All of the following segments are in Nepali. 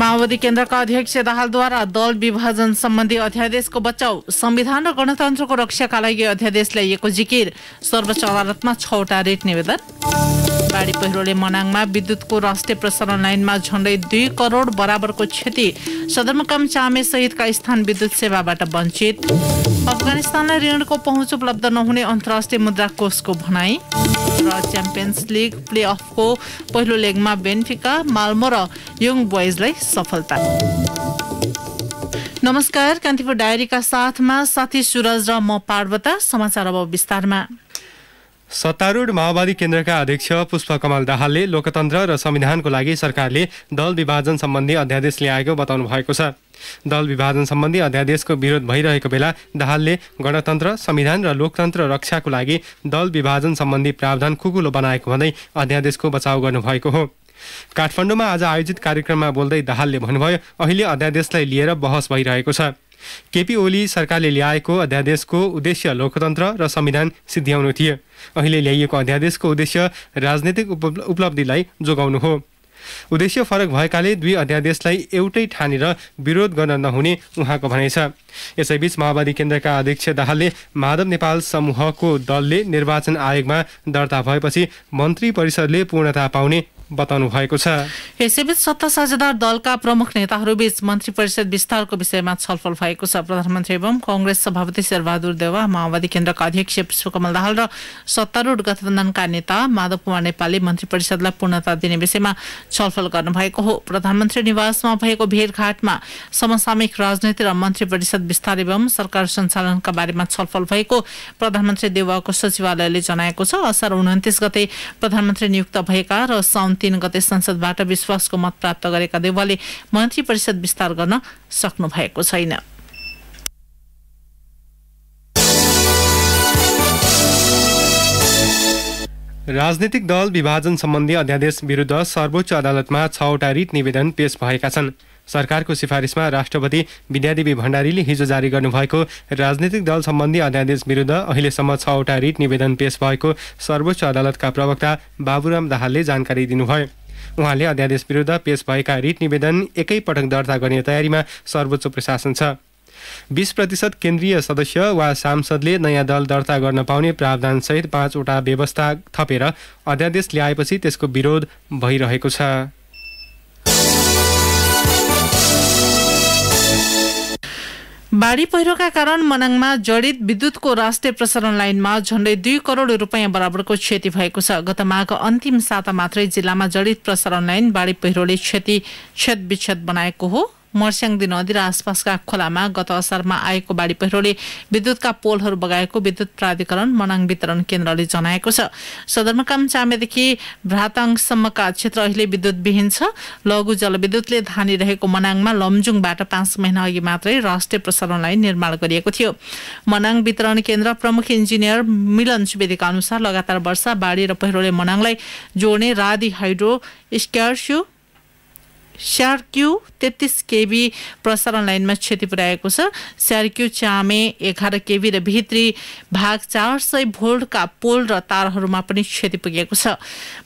माओवादी केन्द्रका अध्यक्ष दाहालद्वारा दल विभाजन सम्बन्धी अध्यादेशको बचाउ संविधान र गणतन्त्रको रक्षाका लागि अध्यादेश ल्याइएको जिकिर सर्वोच्च अदालतमा छवटा रेट निवेदन बाढी पहिरोले मनाङमा विद्युतको राष्ट्रिय प्रसारण लाइनमा झण्डै दुई करोड बराबरको क्षति सदरमुकाम चामे सहितका स्थान विद्युत सेवाबाट वञ्चित अफगानिस्तानलाई ऋणको पहुँच उपलब्ध नहुने अन्तर्राष्ट्रिय मुद्रा कोषको भनाई र च्याम्पियन्स लिग प्लेअफको पहिलो लेगमा बेन्फिका माल्मो र यङ बोइजलाई सफलता नमस्कार कान्तिपुर डायरीका साथमा साथी सुरज र म पार्वता समाचार अब विस्तारमा सत्तारूढ माओवादी केन्द्रका अध्यक्ष पुष्पकमल दाहालले लोकतन्त्र र संविधानको लागि सरकारले दल विभाजन सम्बन्धी अध्यादेश ल्याएको बताउनु भएको छ दल विभाजन सम्बन्धी अध्यादेशको विरोध भइरहेको बेला दाहालले गणतन्त्र संविधान र लोकतन्त्र रक्षाको लागि दल विभाजन सम्बन्धी प्रावधान कुकुलो बनाएको भन्दै अध्यादेशको बचाउ गर्नुभएको हो काठमाडौँमा आज आयोजित कार्यक्रममा बोल्दै दाहालले भन्नुभयो अहिले अध्यादेशलाई लिएर बहस भइरहेको छ केपी ओली सरकारले ल्याएको अध्यादेशको उद्देश्य लोकतन्त्र र संविधान सिद्ध्याउनु थिए अहिले ल्याइएको अध्यादेशको उद्देश्य राजनैतिक उपलब्धिलाई जोगाउनु हो उद्देश्य फरक भएकाले दुई अध्यादेशलाई एउटै ठानेर विरोध गर्न नहुने उहाँको भनाइ छ यसैबीच माओवादी केन्द्रका अध्यक्ष दाहालले माधव नेपाल समूहको दलले निर्वाचन आयोगमा दर्ता भएपछि मन्त्री परिषदले पूर्णता पाउने बताउनु भएको छ यसैबीच सत्ता साझेदार दलका प्रमुख नेताहरूबीच मन्त्री परिषद विस्तारको विषयमा छलफल भएको छ प्रधानमन्त्री एवं कंग्रेस सभापति शेरबहादुर देवा माओवादी केन्द्रका अध्यक्ष पुष्पकमल दाहाल र सत्तारूढ गठबन्धनका नेता माधव कुमार नेपालले मन्त्री परिषदलाई पूर्णता दिने विषयमा छलफल गर्नुभएको हो प्रधानमन्त्री निवासमा भएको भेटघाटमा समसामयिक राजनीति र मन्त्री परिषद विस्तार एवं सरकार सञ्चालनका बारेमा छलफल भएको प्रधानमन्त्री देवाको सचिवालयले जनाएको छ असार उन्तिस गते प्रधानमन्त्री नियुक्त भएका र साउन तीन गते संसदबाट विश्वासको मत प्राप्त गरेका देवालले मन्त्री परिषद विस्तार गर्न सक्नु भएको छैन राजनीतिक दल विभाजन सम्बन्धी अध्यादेश विरुद्ध सर्वोच्च अदालतमा छवटा रिट निवेदन पेश भएका छन् सरकारको सिफारिसमा राष्ट्रपति विद्यादेवी भण्डारीले हिजो जारी गर्नुभएको राजनीतिक दल सम्बन्धी अध्यादेश विरुद्ध अहिलेसम्म छवटा रिट निवेदन पेश भएको सर्वोच्च अदालतका प्रवक्ता बाबुराम दाहालले जानकारी दिनुभयो उहाँले अध्यादेश विरुद्ध पेश भएका रिट निवेदन एकैपटक दर्ता गर्ने तयारीमा सर्वोच्च प्रशासन छ बिस प्रतिशत केन्द्रीय सदस्य वा सांसदले नयाँ दल दर्ता गर्न पाउने प्रावधानसहित पाँचवटा व्यवस्था थपेर अध्यादेश ल्याएपछि त्यसको विरोध भइरहेको छ बाढी पहिरोका कारण मनाङमा जडित विद्युतको राष्ट्रिय प्रसारण लाइनमा झण्डै दुई करोड रुपियाँ बराबरको क्षति भएको छ गत माघ अन्तिम साता मात्रै जिल्लामा जडित प्रसारण लाइन बाढी पहिरोले क्षति क्षत बनाएको हो मर्स्याङदी नदी र आसपासका खोलामा गत असारमा आएको बाढी पहिरोले विद्युतका पोलहरू बगाएको विद्युत प्राधिकरण मनाङ वितरण केन्द्रले जनाएको छ सदरमुकाम चामेदेखि भ्रातङसम्मका क्षेत्र अहिले विद्युतविहीन छ लघु जलविद्युतले धानिरहेको मनाङमा लमजुङबाट पाँच महिना अघि मात्रै राष्ट्रिय प्रसारणलाई निर्माण गरिएको थियो मनाङ वितरण केन्द्र प्रमुख इन्जिनियर मिलन सुवेदीका अनुसार लगातार वर्षा बाढी र पहिरोले मनाङलाई जोड्ने रादी हाइड्रो स्क्यार्स्यु स्यार्क्यु तेत्तिस केबी प्रसारण लाइनमा क्षति पुर्याएको छ स्यार्क्यु चामे एघार केबी र भित्री भाग चार सय भोल्टका पोल र तारहरूमा पनि क्षति पुगेको छ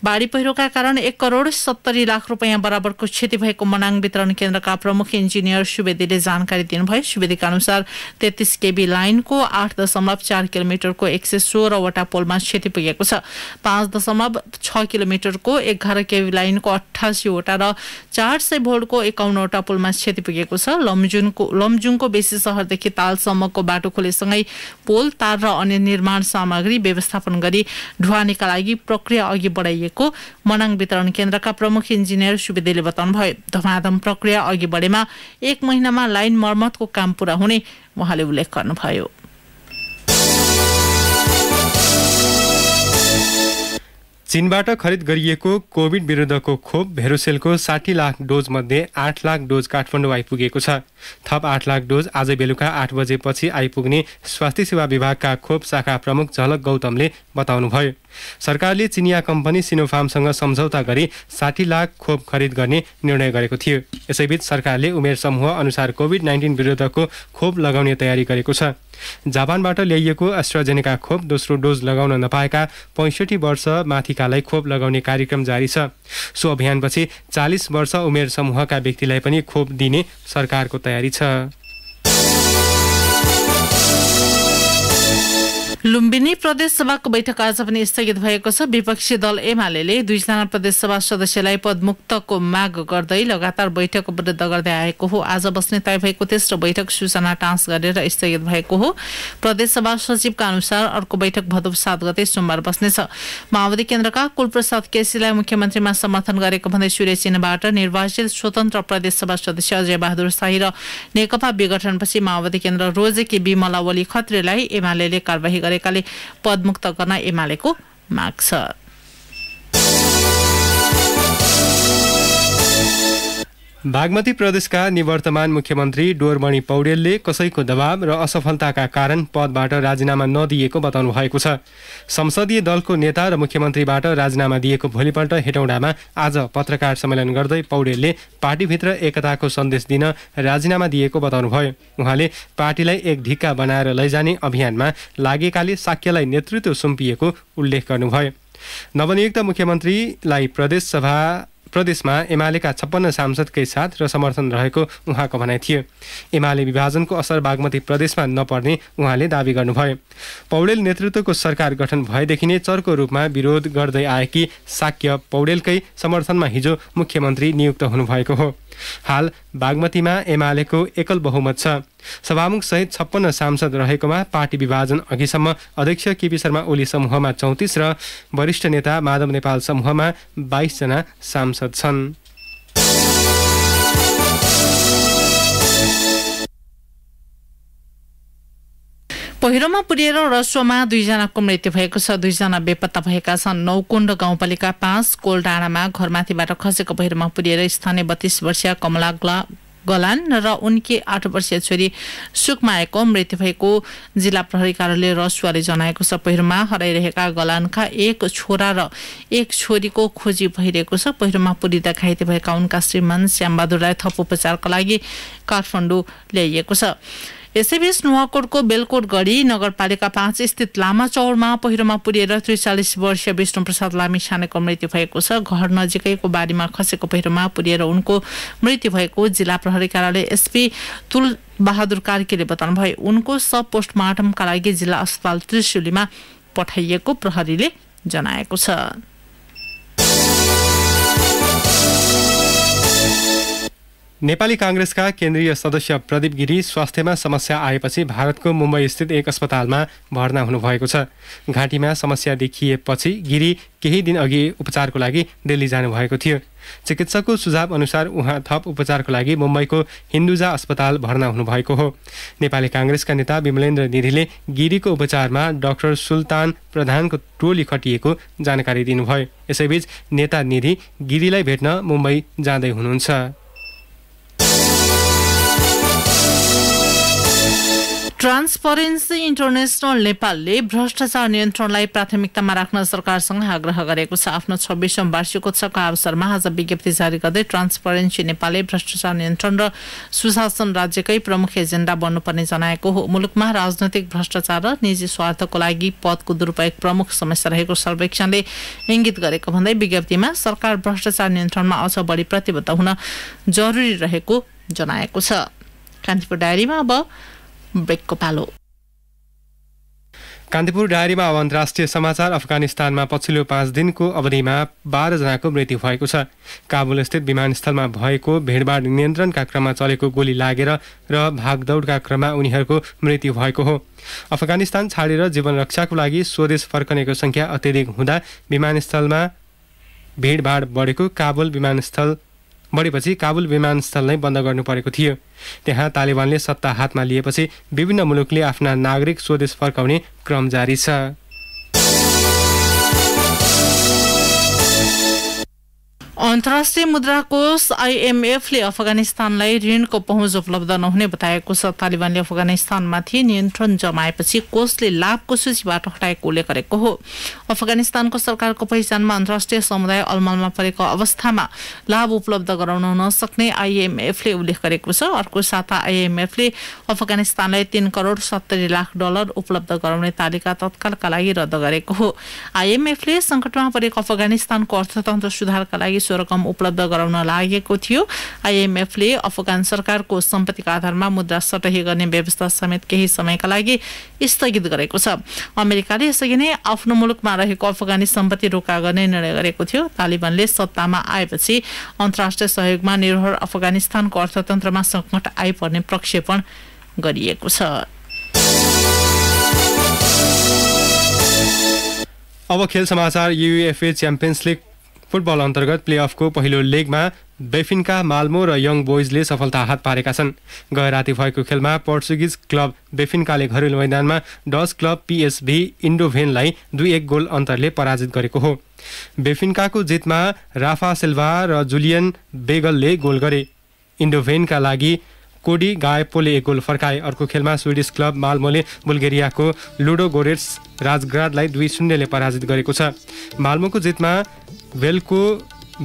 बाढी पहिरोका कारण एक करोड सत्तरी लाख रुपियाँ बराबरको क्षति भएको मनाङ वितरण केन्द्रका प्रमुख इन्जिनियर सुवेदीले जानकारी दिनुभयो सुवेदीका अनुसार तेत्तिस केबी लाइनको आठ दशमलव चार किलोमिटरको एक सय सोह्रवटा पोलमा क्षति पुगेको छ पाँच दशमलव छ किलोमिटरको एघार केबी लाइनको अठासीवटा र चार आठ सय भोल्टको एकाउन्नवटा पुलमा क्षति पुगेको छ लमजुङको लमजुङको बेसी सहरदेखि तालसम्मको बाटो खोलेसँगै पोल तार र अन्य निर्माण सामग्री व्यवस्थापन गरी ढुवानीका लागि प्रक्रिया अघि बढाइएको मनाङ वितरण केन्द्रका प्रमुख इन्जिनियर सुवेदीले बताउनुभयो धमाधम प्रक्रिया अघि बढेमा एक महिनामा लाइन मर्मतको काम पूरा हुने उहाँले उल्लेख गर्नुभयो चीनबाट खरिद गरिएको कोभिड विरुद्धको खोप भेरोसेलको साठी लाख डोजमध्ये आठ लाख डोज काठमाडौँ आइपुगेको छ थप आठ लाख डोज आज बेलुका आठ बजेपछि आइपुग्ने स्वास्थ्य सेवा विभागका खोप शाखा प्रमुख झलक गौतमले बताउनुभयो सरकारले चिनिया कम्पनी सिनोफार्मसँग सम्झौता गरी साठी लाख खोप खरिद गर्ने निर्णय गरेको थियो यसैबीच सरकारले उमेर समूह अनुसार कोभिड नाइन्टिन विरुद्धको खोप लगाउने तयारी गरेको छ जापानबाट ल्याइएको एस्ट्राजेनेका खोप दोस्रो डोज लगाउन नपाएका पैँसठी वर्ष माथिकालाई खोप लगाउने कार्यक्रम जारी छ सो अभियानपछि चालिस वर्ष उमेर समूहका व्यक्तिलाई पनि खोप दिने सरकारको तयारी छ लुम्बिनी प्रदेश सभाको बैठक आज पनि स्थगित भएको छ विपक्षी दल एमाले दुईजना सभा सदस्यलाई पदमुक्तको माग गर्दै लगातार बैठक विरुद्ध गर्दै आएको हो आज बस्ने तय भएको तेस्रो बैठक सूचना टाँस गरेर स्थगित भएको हो प्रदेश सभा सचिवका अनुसार अर्को बैठक भदौ सात गते सोमबार बस्नेछ माओवादी केन्द्रका कुलप्रसाद केसीलाई मुख्यमन्त्रीमा समर्थन गरेको भन्दै सूर्य चिन्हबाट निर्वाचित स्वतन्त्र प्रदेश सभा सदस्य अजय बहादुर शाही र नेकपा विघटनपछि माओवादी केन्द्र रोजेकी विमला ओली खत्रीलाई एमाले कार्यवाही गरे गरेकाले पदमुक्त गर्न एमालेको माग छ बागमती प्रदेशका निवर्तमान मुख्यमन्त्री डोरमणि पौडेलले कसैको दबाव र असफलताका कारण पदबाट राजीनामा नदिएको बताउनु भएको छ संसदीय दलको नेता र मुख्यमन्त्रीबाट राजीनामा दिएको भोलिपल्ट हेटौँडामा आज पत्रकार सम्मेलन गर्दै पौडेलले पार्टीभित्र एकताको सन्देश दिन राजीनामा दिएको बताउनुभयो उहाँले पार्टीलाई एक ढिक्का बनाएर लैजाने अभियानमा लागेकाले साक्यलाई नेतृत्व सुम्पिएको उल्लेख गर्नुभयो नवनियुक्त मुख्यमन्त्रीलाई प्रदेशसभा प्रदेशमा एमालेका छप्पन्न सांसदकै साथ र समर्थन रहेको उहाँको भनाइ थियो एमाले विभाजनको असर बागमती प्रदेशमा नपर्ने उहाँले दावी गर्नुभयो पौडेल नेतृत्वको सरकार गठन भएदेखि नै चर्को रूपमा विरोध गर्दै आएकी साक्य पौडेलकै समर्थनमा हिजो मुख्यमन्त्री नियुक्त हुनुभएको हो हाल बागमतीमा एमालेको एकल बहुमत छ सभामुख सहित छप्पन्न सांसद रहेकोमा पार्टी विभाजन अघिसम्म अध्यक्ष केपी शर्मा ओली समूहमा चौतिस र वरिष्ठ नेता माधव नेपाल समूहमा बाइसजना सांसद छन् पहिरोमा पुर्एर रसुवामा दुईजनाको मृत्यु भएको छ दुईजना बेपत्ता भएका छन् नौकुण्ड गाउँपालिका पाँच कोलडाँडामा घरमाथिबाट खसेको पहिरोमा पुरिएर स्थानीय बत्तीस वर्षीय कमला गलान र उनकी आठ वर्षीय छोरी सुकमाएको मृत्यु भएको जिल्ला प्रहरी कार्यालय रसुवाले जनाएको छ पहिरोमा हराइरहेका गलानका एक छोरा र एक छोरीको खोजी भइरहेको छ पहिरोमा पुरिँदा घाइते भएका उनका श्रीमान श्यामबहादुरलाई थप उपचारका लागि काठमाडौँ ल्याइएको छ यसैबीच नुवाकोटको बेलकोट गढी नगरपालिका पाँच स्थित लामा चौरमा पहिरोमा पुरिएर त्रिचालिस वर्षीय विष्णुप्रसाद छानेको मृत्यु भएको छ घर नजिकैको बारीमा खसेको पहिरोमा पुर्एर उनको मृत्यु भएको जिल्ला प्रहरी कार्यालय एसपी तुल बहादुर कार्कीले बताउनुभयो उनको सब पोस्टमार्टमका लागि जिल्ला अस्पताल त्रिशुलीमा पठाइएको प्रहरीले जनाएको छ नेपाली काङ्ग्रेसका केन्द्रीय सदस्य प्रदीप गिरी स्वास्थ्यमा समस्या आएपछि भारतको मुम्बईस्थित एक अस्पतालमा भर्ना हुनुभएको छ घाँटीमा समस्या देखिएपछि गिरी केही दिन अघि उपचारको लागि दिल्ली जानुभएको थियो चिकित्सकको सुझाव अनुसार उहाँ थप उपचारको लागि मुम्बईको हिन्दुजा अस्पताल भर्ना हुनुभएको हो नेपाली काङ्ग्रेसका नेता विमलेन्द्र निधिले गिरीको उपचारमा डाक्टर सुल्तान प्रधानको टोली खटिएको जानकारी दिनुभयो यसैबीच नेता निधि गिरीलाई भेट्न मुम्बई जाँदै हुनुहुन्छ ट्रान्सपरेन्सी इन्टरनेसनल नेपालले भ्रष्टाचार नियन्त्रणलाई प्राथमिकतामा राख्न सरकारसँग आग्रह गरेको छ आफ्नो छब्बिसौँ वार्षिकोत्सवको अवसरमा आज विज्ञप्ति जारी गर्दै ट्रान्सपरेन्सी नेपालले भ्रष्टाचार नियन्त्रण र सुशासन राज्यकै प्रमुख एजेन्डा बन्नुपर्ने जनाएको हो मुलुकमा राजनैतिक भ्रष्टाचार र निजी स्वार्थको लागि पदको दुरूपयोग प्रमुख समस्या रहेको सर्वेक्षणले इङ्गित गरेको भन्दै विज्ञप्तिमा सरकार भ्रष्टाचार नियन्त्रणमा अझ बढी प्रतिबद्ध हुन जरुरी रहेको जनाएको छ कान्तिपुर डायरीमा अब ब्रेकको पालो कान्तिपुर डायरीमा अब अन्तर्राष्ट्रिय समाचार अफगानिस्तानमा पछिल्लो पाँच दिनको अवधिमा बाह्रजनाको मृत्यु भएको छ काबुल काबुलस्थित विमानस्थलमा भएको भिडभाड नियन्त्रणका क्रममा चलेको गोली लागेर र भागदौडका क्रममा उनीहरूको मृत्यु भएको हो अफगानिस्तान छाडेर जीवन रक्षाको लागि स्वदेश फर्कनेको सङ्ख्या अत्यधिक हुँदा विमानस्थलमा भिडभाड बढेको काबुल विमानस्थल बढेपछि काबुल विमानस्थल नै बन्द गर्नु परेको थियो त्यहाँ तालिबानले सत्ता हातमा लिएपछि विभिन्न मुलुकले आफ्ना नागरिक स्वदेश फर्काउने क्रम जारी छ अन्तर्राष्ट्रिय मुद्रा कोष आइएमएफले अफगानिस्तानलाई ऋणको पहुँच उपलब्ध नहुने बताएको छ तालिबानले अफगानिस्तानमाथि नियन्त्रण जमाएपछि कोषले लाभको सूचीबाट हटाएको उल्लेख गरेको हो अफगानिस्तानको सरकारको पहिचानमा अन्तर्राष्ट्रिय समुदाय अलमलमा परेको अवस्थामा लाभ उपलब्ध गराउन नसक्ने आइएमएफले उल्लेख गरेको छ अर्को साता आइएमएफले अफगानिस्तानलाई तीन करोड सत्तरी लाख डलर उपलब्ध गराउने तालिका तत्कालका लागि रद्द गरेको हो आइएमएफले सङ्कटमा परेको अफगानिस्तानको अर्थतन्त्र सुधारका लागि सो रकम उपलब्ध गराउन लागेको थियो आइएमएफले अफगान सरकारको सम्पत्तिको आधारमा मुद्रा सटही गर्ने व्यवस्था समेत केही समयका लागि स्थगित गरेको छ अमेरिकाले यसअघि नै आफ्नो मुलुकमा रहेको अफगानी सम्पत्ति रोका गर्ने निर्णय गरेको थियो तालिबानले सत्तामा आएपछि अन्तर्राष्ट्रिय सहयोगमा निर्भर अफगानिस्तानको अर्थतन्त्रमा सङ्कट आइपर्ने प्रक्षेपण गरिएको छ अब खेल समाचार युएफए च्याम्पियन्स लिग फुटबल अन्तर्गत प्लेअफको पहिलो लेगमा बेफिनका माल्मो र यङ बोइजले सफलता हात पारेका छन् राति भएको खेलमा पोर्चुगिज क्लब बेफिन्काले घरेलु मैदानमा डच क्लब पिएसभी इन्डोभेनलाई दुई एक गोल अन्तरले पराजित गरेको हो बेफिन्काको जितमा राफा सिल्भा र जुलियन बेगलले गोल गरे इन्डोभेनका लागि कोडी गायपोले एक गोल फर्काए अर्को खेलमा स्विडिस क्लब माल्मोले बुल्गेरियाको लुडो गोरेट्स राजग्रादलाई दुई शून्यले पराजित गरेको छ मालमोको जितमा भेलको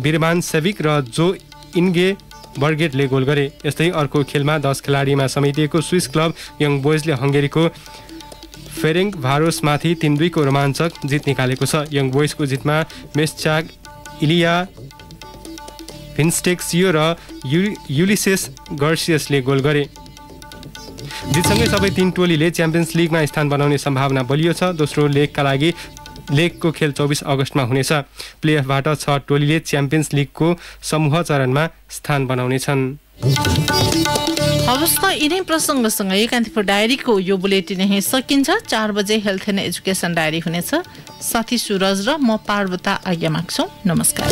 बिरमान सेविक र जो इन्गे बर्गेटले गोल गरे यस्तै अर्को खेलमा दस खेलाडीमा समेटिएको स्विस क्लब यङ बोइजले हङ्गेरीको फेरेङ भारोसमाथि तिन दुईको रोमाञ्चक जित निकालेको छ यङ बोइजको जितमा मेस्चाग इलिया भिन्स्टेक्सियो र यु युलिसेस गर्सियसले गोल गरे जितसँगै सबै तीन टोलीले च्याम्पियन्स लिगमा स्थान बनाउने सम्भावना बलियो छ दोस्रो लेगका लागि लेगको खेल चौबिस अगस्तमा हुनेछ प्लेअफबाट छ टोलीले च्याम्पियन्स लिगको समूह चरणमा स्थान बनाउनेछन् हवस् त यिनै प्रसङ्गसँगै कान्तिपुर डायरीको यो बुलेटिन यहीँ सकिन्छ चार बजे हेल्थ एन्ड एजुकेसन डायरी हुनेछ साथी सुरज र म पार्वता आज्ञा माग्छौँ नमस्कार